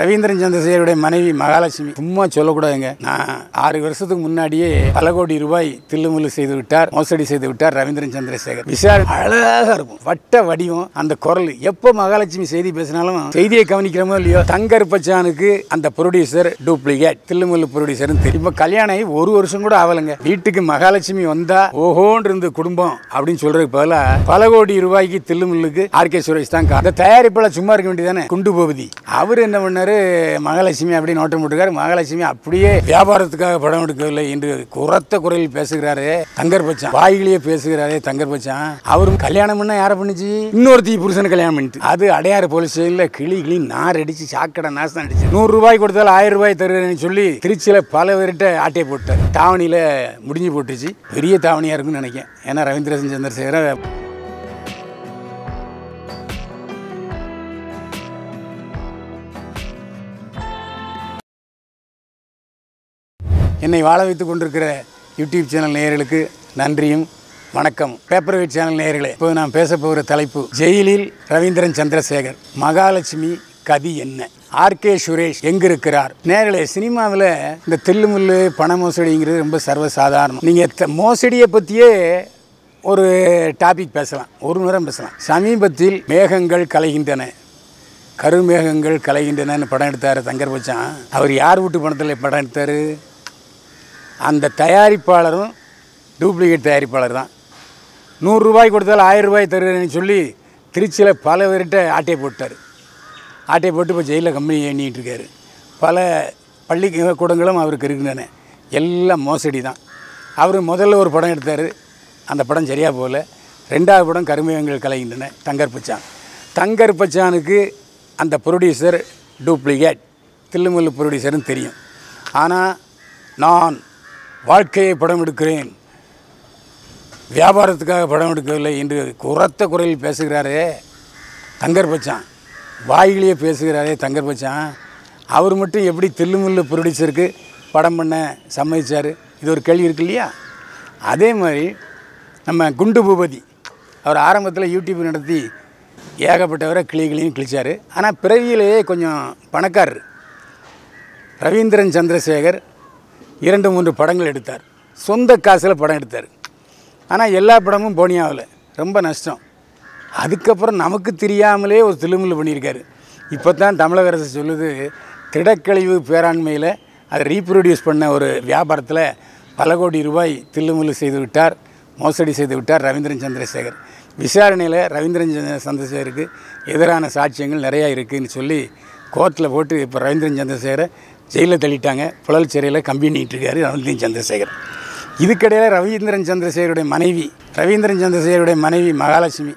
ரவீந்திரன் சந்திரசேகருடைய மனைவி மகாலட்சுமி சும்மா சொல்லக்கூடாதுங்க நான் ஆறு வருஷத்துக்கு முன்னாடியே பல கோடி ரூபாய் தில்லுமுல்லு செய்து விட்டார் மோசடி செய்து விட்டார் ரவீந்திரன் சந்திரசேகர் விசாரணை அழகாக இருக்கும் வட்ட வடிவம் அந்த குரல் எப்போ மகாலட்சுமி செய்தி பேசினாலும் செய்தியை கவனிக்கிறோமோ இல்லையோ தங்கருப்பச்சானுக்கு அந்த ப்ரொடியூசர் டூப்ளிகேட் தில்லுமுல்லு ப்ரொடியூசர் இப்போ கல்யாணம் ஆகி ஒரு வருஷம் கூட ஆகலைங்க வீட்டுக்கு மகாலட்சுமி வந்தா ஓஹோன் இருந்து குடும்பம் அப்படின்னு சொல்றதுக்கு பதிலாக பல கோடி ரூபாய்க்கு தில்லுமுல்லுக்கு ஆர் சுரேஷ் தான் தயாரிப்பாளர் சும்மா இருக்க வேண்டியதானே குண்டு பகுதி அவர் என்ன பண்ணார் போட்டிருக்காரு மகாலட்சுமி அப்படி நோட்டம் போட்டிருக்காரு மகாலட்சுமி அப்படியே வியாபாரத்துக்காக படம் எடுக்கவில்லை என்று குரத்த குரலில் பேசுகிறாரு தங்கர் பச்சான் வாயிலேயே பேசுகிறாரு தங்கர் பச்சான் அவரும் கல்யாணம் பண்ண யாரை பண்ணுச்சு இன்னொருத்தி புருஷனை கல்யாணம் பண்ணிட்டு அது அடையாறு போலீஸ் ஸ்டேஷன்ல கிளி கிளி நார் அடிச்சு சாக்கடை நாசம் அடிச்சு நூறு ரூபாய் கொடுத்தாலும் ஆயிரம் ரூபாய் தருவேன் சொல்லி திருச்சியில பல பேர்கிட்ட ஆட்டையை போட்டார் தாவணியில் முடிஞ்சு போட்டுச்சு பெரிய தாவணியாக இருக்கும்னு நினைக்கிறேன் ஏன்னா ரவீந்திர சந்திரசேகர என்னை வாழ வைத்து கொண்டிருக்கிற யூடியூப் சேனல் நேயர்களுக்கு நன்றியும் வணக்கம் பேப்பர் வெயிட் சேனல் நேயர்களே இப்போது நான் பேச போகிற தலைப்பு ஜெயிலில் ரவீந்திரன் சந்திரசேகர் மகாலட்சுமி கதி என்ன ஆர்கே சுரேஷ் எங்க இருக்கிறார் நேர்களே சினிமாவில் இந்த தில்லுமுல்லு பண மோசடிங்கிறது ரொம்ப சர்வசாதாரணம் நீங்கள் மோசடியை பற்றியே ஒரு டாபிக் பேசலாம் ஒரு நேரம் பேசலாம் சமீபத்தில் மேகங்கள் கலைகின்றன கருமேகங்கள் கலைகின்றனன்னு படம் எடுத்தார் தங்கர் பச்சான் அவர் யார் வீட்டு பணத்தில் படம் எடுத்தார் அந்த தயாரிப்பாளரும் டூப்ளிகேட் தயாரிப்பாளர் தான் நூறுரூபாய் கொடுத்தாலும் ஆயிரம் ரூபாய் தருகிறேன்னு சொல்லி திருச்சியில் பல பேர்கிட்ட ஆட்டையை போட்டார் ஆட்டையை போட்டு இப்போ ஜெயிலில் கம்பெனி எண்ணிகிட்டு இருக்கார் பல பள்ளி கூடங்களும் அவருக்கு இருக்கின்றன எல்லாம் மோசடி தான் அவர் முதல்ல ஒரு படம் எடுத்தார் அந்த படம் சரியாக போகல ரெண்டாவது படம் கருமையங்கள் கலைகின்றன தங்கர் பச்சானுக்கு அந்த ப்ரொடியூசர் டூப்ளிகேட் தில்லுமல்லு ப்ரொடியூசர்னு தெரியும் ஆனால் நான் வாழ்க்கையை படம் எடுக்கிறேன் வியாபாரத்துக்காக படம் எடுக்கவில்லை என்று குரத்த குரலில் பேசுகிறாரே தங்கர் பச்சான் வாயிலேயே பேசுகிறாரே தங்கர் பச்சான் அவர் மட்டும் எப்படி தில்லுமில்லு புரடிச்சிருக்கு படம் பண்ண சம்மதிச்சார் இது ஒரு கேள்வி இருக்கு இல்லையா அதே மாதிரி நம்ம குண்டு பூபதி அவர் ஆரம்பத்தில் யூடியூப் நடத்தி ஏகப்பட்டவரை கிளிகளையும் கிளியும் கிழிச்சார் ஆனால் பிறவியிலேயே கொஞ்சம் பணக்காரர் ரவீந்திரன் சந்திரசேகர் இரண்டு மூன்று படங்கள் எடுத்தார் சொந்த காசில் படம் எடுத்தார் ஆனால் எல்லா படமும் போனியாவில் ரொம்ப நஷ்டம் அதுக்கப்புறம் நமக்கு தெரியாமலே ஒரு தில்லுமில்லு பண்ணியிருக்காரு இப்போ தான் தமிழக அரசு சொல்லுது திடக்கழிவு பேராண்மையில் அதை ரீப்ரொடியூஸ் பண்ண ஒரு வியாபாரத்தில் பல கோடி ரூபாய் தில்லுமுல்லு செய்து விட்டார் மோசடி செய்து விட்டார் ரவீந்திரன் சந்திரசேகர் விசாரணையில் ரவீந்திரன் சந்திரசேகருக்கு எதிரான சாட்சியங்கள் நிறையா இருக்குதுன்னு சொல்லி கோர்ட்டில் போட்டு இப்போ ரவீந்திரன் சந்திரசேகரை ஜெயிலில் தள்ளிட்டாங்க புழல் சிறையில் கம்பி நீட்டிருக்காரு ரவீந்திரன் சந்திரசேகர் இதுக்கிடையில் ரவீந்திரன் சந்திரசேகருடைய மனைவி ரவீந்திரன் சந்திரசேகருடைய மனைவி மகாலட்சுமி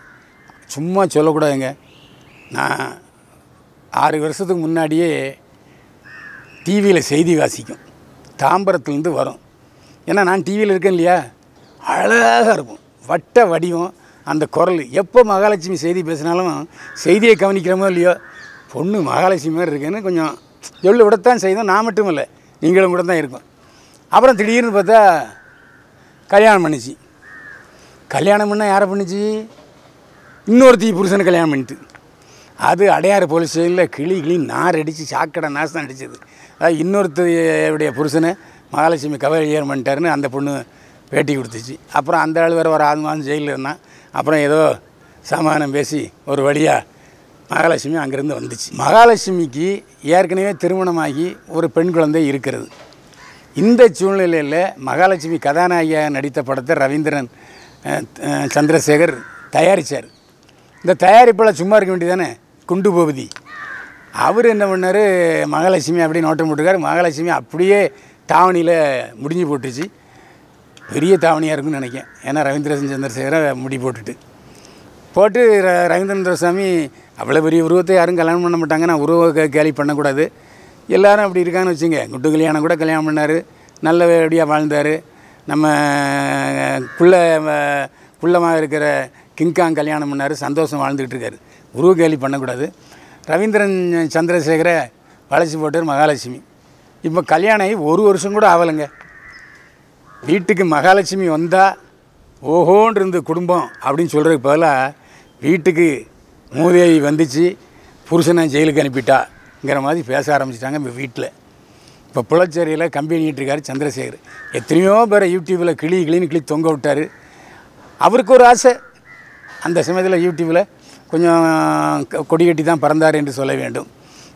சும்மா சொல்லக்கூடாதுங்க நான் ஆறு வருஷத்துக்கு முன்னாடியே டிவியில் செய்தி வாசிக்கும் தாம்பரத்துலேருந்து வரும் ஏன்னா நான் டிவியில் இருக்கேன் இல்லையா அழகாக இருக்கும் வட்ட வடிவம் அந்த குரல் எப்போ மகாலட்சுமி செய்தி பேசினாலும் செய்தியை கவனிக்கிறோமோ இல்லையோ பொண்ணு மகாலட்சுமி மாதிரி இருக்குன்னு கொஞ்சம் சொல்ல விடத்தான் செய்யணும் நான் மட்டும் இல்லை நீங்களும் கூட தான் இருக்கும் அப்புறம் திடீர்னு பார்த்தா கல்யாணம் பண்ணிச்சு கல்யாணம் பண்ணால் யாரை பண்ணிச்சு இன்னொருத்தி புருஷனை கல்யாணம் பண்ணிட்டு அது அடையாறு போலீஸ் ஸ்டேஷனில் கிளி கிளி நார் அடித்து சாக்கடை நாசம் அடித்தது அதாவது இன்னொருத்தருடைய புருஷனை மகாலட்சுமி கவலையர் பண்ணிட்டாருன்னு அந்த பொண்ணு பேட்டி கொடுத்துச்சு அப்புறம் அந்த ஆள் வேறு ஒரு ஆறு மாதம் ஜெயிலில் இருந்தான் அப்புறம் ஏதோ சமாதானம் பேசி ஒரு வழியாக மகாலட்சுமி அங்கேருந்து வந்துச்சு மகாலட்சுமிக்கு ஏற்கனவே திருமணமாகி ஒரு பெண் குழந்தை இருக்கிறது இந்த சூழ்நிலையில் மகாலட்சுமி கதாநாயகியாக நடித்த படத்தை ரவீந்திரன் சந்திரசேகர் தயாரித்தார் இந்த தயாரிப்பெல்லாம் சும்மா இருக்க வேண்டியதானே குண்டு போகுதி அவர் என்ன பண்ணார் மகாலட்சுமி அப்படியே நோட்டம் போட்டிருக்காரு மகாலட்சுமி அப்படியே தாவணியில் முடிஞ்சு போட்டுச்சு பெரிய தாவணியாக இருக்குன்னு நினைக்கேன் ஏன்னா ரவீந்திரசன் சந்திரசேகரை முடி போட்டுட்டு போட்டு ர ரவீந்திரநாத சாமி அவ்வளோ பெரிய உருவத்தை யாரும் கல்யாணம் பண்ண மாட்டாங்க நான் உருவ கேலி பண்ணக்கூடாது எல்லோரும் அப்படி இருக்காங்கன்னு வச்சுங்க குட்டு கல்யாணம் கூட கல்யாணம் பண்ணார் நல்லபடியாக வாழ்ந்தார் நம்ம புள்ள புள்ளமாக இருக்கிற கிங்காங் கல்யாணம் பண்ணார் சந்தோஷம் வாழ்ந்துக்கிட்டு இருக்கார் உருவ கேலி பண்ணக்கூடாது ரவீந்திரன் சந்திரசேகரை வளர்ச்சி போட்டார் மகாலட்சுமி இப்போ கல்யாணம் ஆகி ஒரு வருஷம் கூட ஆகலைங்க வீட்டுக்கு மகாலட்சுமி வந்தால் ஓஹோன்றிருந்து குடும்பம் அப்படின்னு சொல்கிறதுக்கு பதிலாக வீட்டுக்கு மூதேவி வந்துச்சு புருஷனை ஜெயிலுக்கு அனுப்பிட்டாங்கிற மாதிரி பேச ஆரம்பிச்சிட்டாங்க இப்போ வீட்டில் இப்போ புலச்சேரியில் கம்பெனிட்டு சந்திரசேகர் எத்தனையோ பேரை யூடியூப்பில் கிளி கிளின்னு கிளி தொங்க விட்டார் அவருக்கு ஒரு ஆசை அந்த சமயத்தில் யூடியூப்பில் கொஞ்சம் கொடி கட்டி தான் பறந்தார் என்று சொல்ல வேண்டும்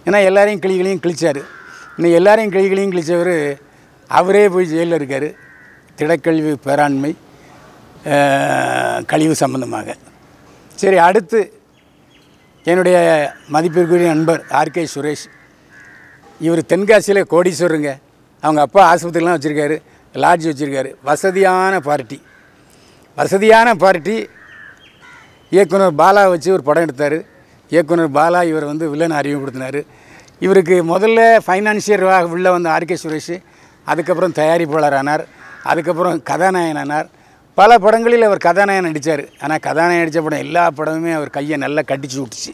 ஏன்னா எல்லாரையும் கிளிகளையும் கிழிச்சார் இன்னும் எல்லாரையும் கிளிகளையும் கிழித்தவர் அவரே போய் ஜெயிலில் இருக்கார் திடக்கல்வி பேராண்மை கழிவு சம்பந்தமாக சரி அடுத்து என்னுடைய மதிப்பிற்குரிய நண்பர் ஆர்கே சுரேஷ் இவர் தென்காசியில் கோடீஸ்வருங்க அவங்க அப்பா ஆஸ்பத்திரிலாம் வச்சுருக்காரு லாட்ஜ் வச்சுருக்காரு வசதியான பார்ட்டி வசதியான பார்ட்டி இயக்குனர் பாலா வச்சு ஒரு படம் எடுத்தார் இயக்குனர் பாலா இவர் வந்து வில்லன் அறிமுகப்படுத்தினார் இவருக்கு முதல்ல ஃபைனான்சியராக உள்ளே வந்த ஆர்கே சுரேஷ் அதுக்கப்புறம் தயாரிப்பாளர் ஆனார் அதுக்கப்புறம் கதாநாயகன் ஆனார் பல படங்களில் அவர் கதாநாயகன் நடித்தார் ஆனால் கதாநாயகன் நடித்த படம் எல்லா படமுமே அவர் கையை நல்லா கடிச்சு விட்டுச்சு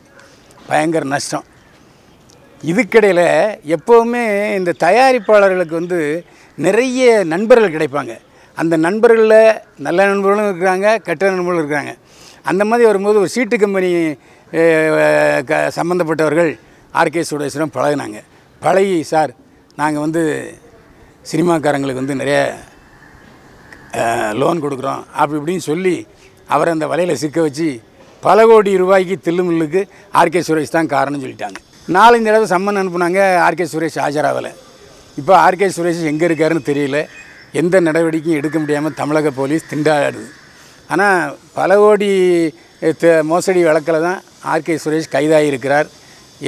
பயங்கர நஷ்டம் இதுக்கிடையில் எப்போவுமே இந்த தயாரிப்பாளர்களுக்கு வந்து நிறைய நண்பர்கள் கிடைப்பாங்க அந்த நண்பர்களில் நல்ல நண்பர்களும் இருக்கிறாங்க கெட்ட நண்பர்களும் இருக்கிறாங்க அந்த மாதிரி வரும்போது ஒரு சீட்டு கம்பெனி க சம்மந்தப்பட்டவர்கள் ஆர்கே சுடேஸ்வரம் பழகினாங்க பழகி சார் நாங்கள் வந்து சினிமாக்காரங்களுக்கு வந்து நிறையா லோன் கொடுக்குறோம் அப்படி இப்படின்னு சொல்லி அவரை அந்த வலையில் சிக்க வச்சு பல கோடி ரூபாய்க்கு தில்லுமில்லுக்கு ஆர்கே சுரேஷ் தான் காரணம்னு சொல்லிட்டாங்க நாலஞ்சு தடவை சம்மன் அனுப்புனாங்க ஆர்கே சுரேஷ் ஆஜராகலை இப்போ ஆர்கே சுரேஷ் எங்கே இருக்காருன்னு தெரியல எந்த நடவடிக்கையும் எடுக்க முடியாமல் தமிழக போலீஸ் திண்டாடுது ஆனால் பல கோடி மோசடி வழக்கில் தான் ஆர்கே சுரேஷ் கைதாகியிருக்கிறார்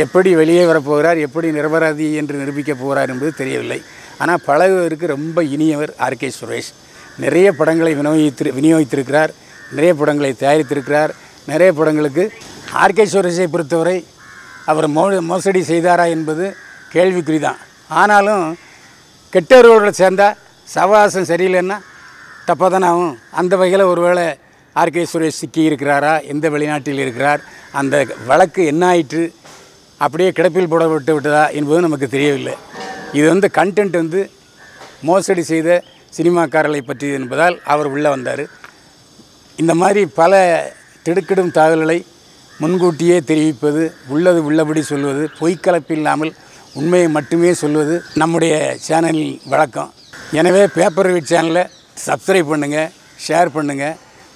எப்படி வெளியே வரப்போகிறார் எப்படி நிரபராதி என்று நிரூபிக்க போகிறார் என்பது தெரியவில்லை ஆனால் பழகுவதற்கு ரொம்ப இனியவர் ஆர்கே சுரேஷ் நிறைய படங்களை வினோகித்து விநியோகித்திருக்கிறார் நிறைய படங்களை தயாரித்திருக்கிறார் நிறைய படங்களுக்கு ஆர்கே சுரேஷை பொறுத்தவரை அவர் மோ மோசடி செய்தாரா என்பது கேள்விக்குறி தான் ஆனாலும் கெட்டவர்களோட சேர்ந்தால் சவாசம் சரியில்லைன்னா தப்பாக தானே ஆகும் அந்த வகையில் ஒருவேளை ஆர்கே சுரேஷ் சிக்கி இருக்கிறாரா எந்த வெளிநாட்டில் இருக்கிறார் அந்த வழக்கு என்ன ஆயிற்று அப்படியே கிடப்பில் போடப்பட்டு விட்டதா என்பதும் நமக்கு தெரியவில்லை இது வந்து கண்டென்ட் வந்து மோசடி செய்த சினிமாக்காரர்களை பற்றியது என்பதால் அவர் உள்ளே வந்தார் இந்த மாதிரி பல திடுக்கிடும் தகவல்களை முன்கூட்டியே தெரிவிப்பது உள்ளது உள்ளபடி சொல்வது பொய்க்கலப்பு இல்லாமல் உண்மையை மட்டுமே சொல்வது நம்முடைய சேனலில் வழக்கம் எனவே பேப்பர் வீட் சேனலை சப்ஸ்கிரைப் பண்ணுங்கள் ஷேர் பண்ணுங்கள்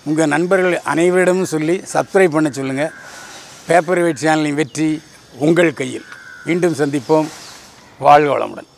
உங்கள் நண்பர்கள் அனைவரிடமும் சொல்லி சப்ஸ்கிரைப் பண்ண சொல்லுங்கள் பேப்பர் வீட் சேனலின் வெற்றி உங்கள் கையில் மீண்டும் சந்திப்போம் வாழ்வளமுடன்